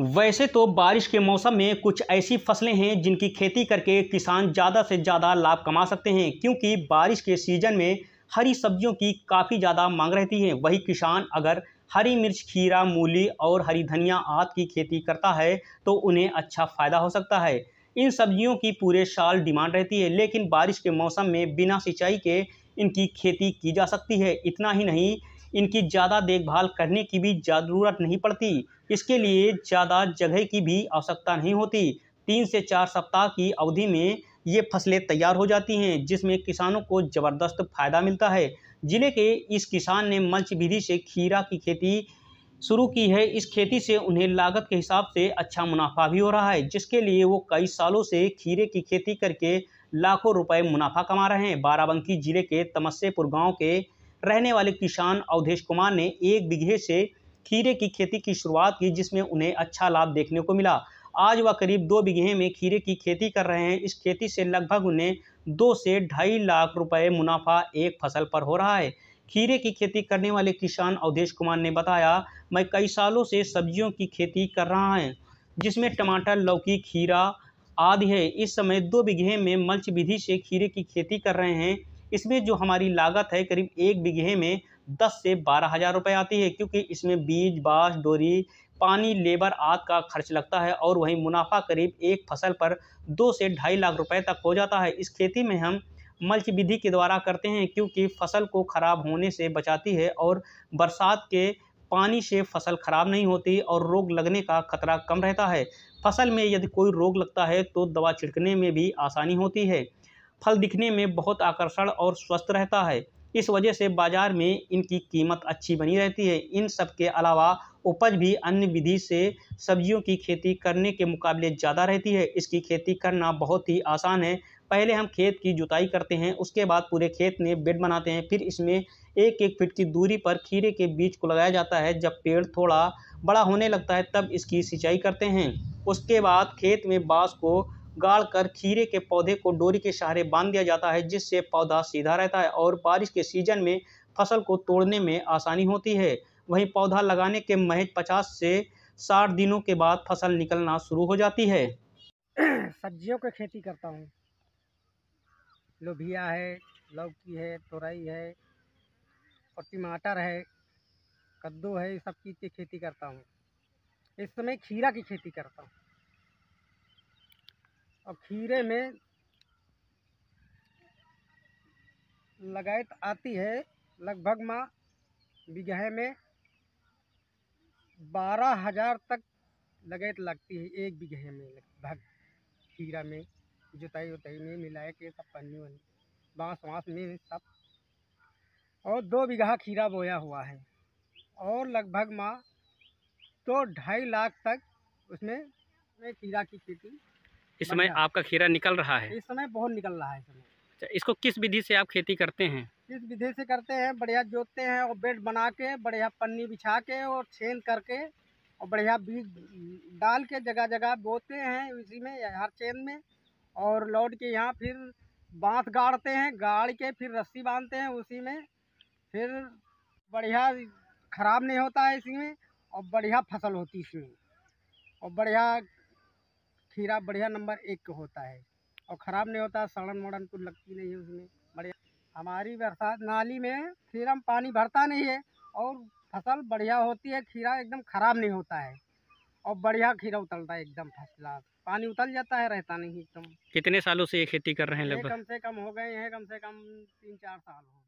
वैसे तो बारिश के मौसम में कुछ ऐसी फसलें हैं जिनकी खेती करके किसान ज़्यादा से ज़्यादा लाभ कमा सकते हैं क्योंकि बारिश के सीजन में हरी सब्जियों की काफ़ी ज़्यादा मांग रहती है वही किसान अगर हरी मिर्च खीरा मूली और हरी धनिया आदि की खेती करता है तो उन्हें अच्छा फ़ायदा हो सकता है इन सब्जियों की पूरे साल डिमांड रहती है लेकिन बारिश के मौसम में बिना सिंचाई के इनकी खेती की जा सकती है इतना ही नहीं इनकी ज़्यादा देखभाल करने की भी ज़रूरत नहीं पड़ती इसके लिए ज़्यादा जगह की भी आवश्यकता नहीं होती तीन से चार सप्ताह की अवधि में ये फसलें तैयार हो जाती हैं जिसमें किसानों को ज़बरदस्त फायदा मिलता है जिले के इस किसान ने मंच विधि से खीरा की खेती शुरू की है इस खेती से उन्हें लागत के हिसाब से अच्छा मुनाफा भी हो रहा है जिसके लिए वो कई सालों से खीरे की खेती करके लाखों रुपए मुनाफा कमा रहे हैं बाराबंकी जिले के तमस्सेपुर गांव के रहने वाले किसान अवधेश कुमार ने एक बीघे से खीरे की खेती की शुरुआत की जिसमें उन्हें अच्छा लाभ देखने को मिला आज वह करीब दो बीघे में खीरे की खेती कर रहे हैं इस खेती से लगभग उन्हें दो से ढाई लाख रुपए मुनाफा एक फसल पर हो रहा है खीरे की खेती करने वाले किसान अवधेश कुमार ने बताया मैं कई सालों से सब्जियों की खेती कर रहा है जिसमें टमाटर लौकी खीरा आदि है इस समय दो बीघे में मल्च विधि से खीरे की खेती कर रहे हैं इसमें जो हमारी लागत है करीब एक बीघे में दस से बारह हज़ार रुपये आती है क्योंकि इसमें बीज बाँस डोरी पानी लेबर आग का खर्च लगता है और वहीं मुनाफा करीब एक फसल पर दो से ढाई लाख रुपए तक हो जाता है इस खेती में हम मल्च विधि के द्वारा करते हैं क्योंकि फसल को खराब होने से बचाती है और बरसात के पानी से फसल खराब नहीं होती और रोग लगने का खतरा कम रहता है फसल में यदि कोई रोग लगता है तो दवा छिड़कने में भी आसानी होती है फल दिखने में बहुत आकर्षण और स्वस्थ रहता है इस वजह से बाज़ार में इनकी कीमत अच्छी बनी रहती है इन सब के अलावा उपज भी अन्य विधि से सब्जियों की खेती करने के मुकाबले ज़्यादा रहती है इसकी खेती करना बहुत ही आसान है पहले हम खेत की जुताई करते हैं उसके बाद पूरे खेत में बेड बनाते हैं फिर इसमें एक एक फिट की दूरी पर खीरे के बीज को लगाया जाता है जब पेड़ थोड़ा बड़ा होने लगता है तब इसकी सिंचाई करते हैं उसके बाद खेत में बाँस को गाड़ कर खीरे के पौधे को डोरी के सहारे बांध दिया जाता है जिससे पौधा सीधा रहता है और बारिश के सीजन में फसल को तोड़ने में आसानी होती है वहीं पौधा लगाने के महज पचास से साठ दिनों के बाद फसल निकलना शुरू हो जाती है सब्जियों की खेती करता हूँ लोभिया है लौकी है तोरई है और टमाटर है कद्दू है ये सब चीज़ की खेती करता हूँ इस समय खीरा की खेती करता हूँ अब खीरे में लगात आती है लगभग माँ बीघे में बारह हजार तक लगात लगती है एक बीघे में लगभग खीरा में जुताई उताई में मिलाए के सब पन्नी वन्नी बाँस वाँस में सब और दो बीघा खीरा बोया हुआ है और लगभग माँ तो ढाई लाख तक उसमें खीरा की खेती इस समय आपका खीरा निकल रहा है इस समय बहुत निकल रहा है इस समय अच्छा इसको किस विधि से आप खेती करते हैं किस विधि से करते हैं बढ़िया जोतते हैं और बेड बना के बढ़िया पन्नी बिछा के और छेद करके और बढ़िया बीज डाल के जगह जगह बोते हैं उसी में हर चेन में और लौट के यहाँ फिर बांस गाड़ते हैं गाड़ के फिर रस्सी बांधते हैं उसी में फिर बढ़िया ख़राब नहीं होता है इसी में और बढ़िया फसल होती इसमें और बढ़िया खीरा बढ़िया नंबर एक का होता है और ख़राब नहीं होता सड़न मड़न कुछ लगती नहीं है उसमें बढ़िया हमारी बरसात नाली में खीरा में पानी भरता नहीं है और फसल बढ़िया होती है खीरा एकदम ख़राब नहीं होता है और बढ़िया खीरा उतलता है एकदम फर्स्ट क्लास पानी उतल जाता है रहता नहीं एकदम कितने सालों से ये खेती कर रहे हैं लगभग कम से कम हो गए हैं कम से कम तीन चार साल हो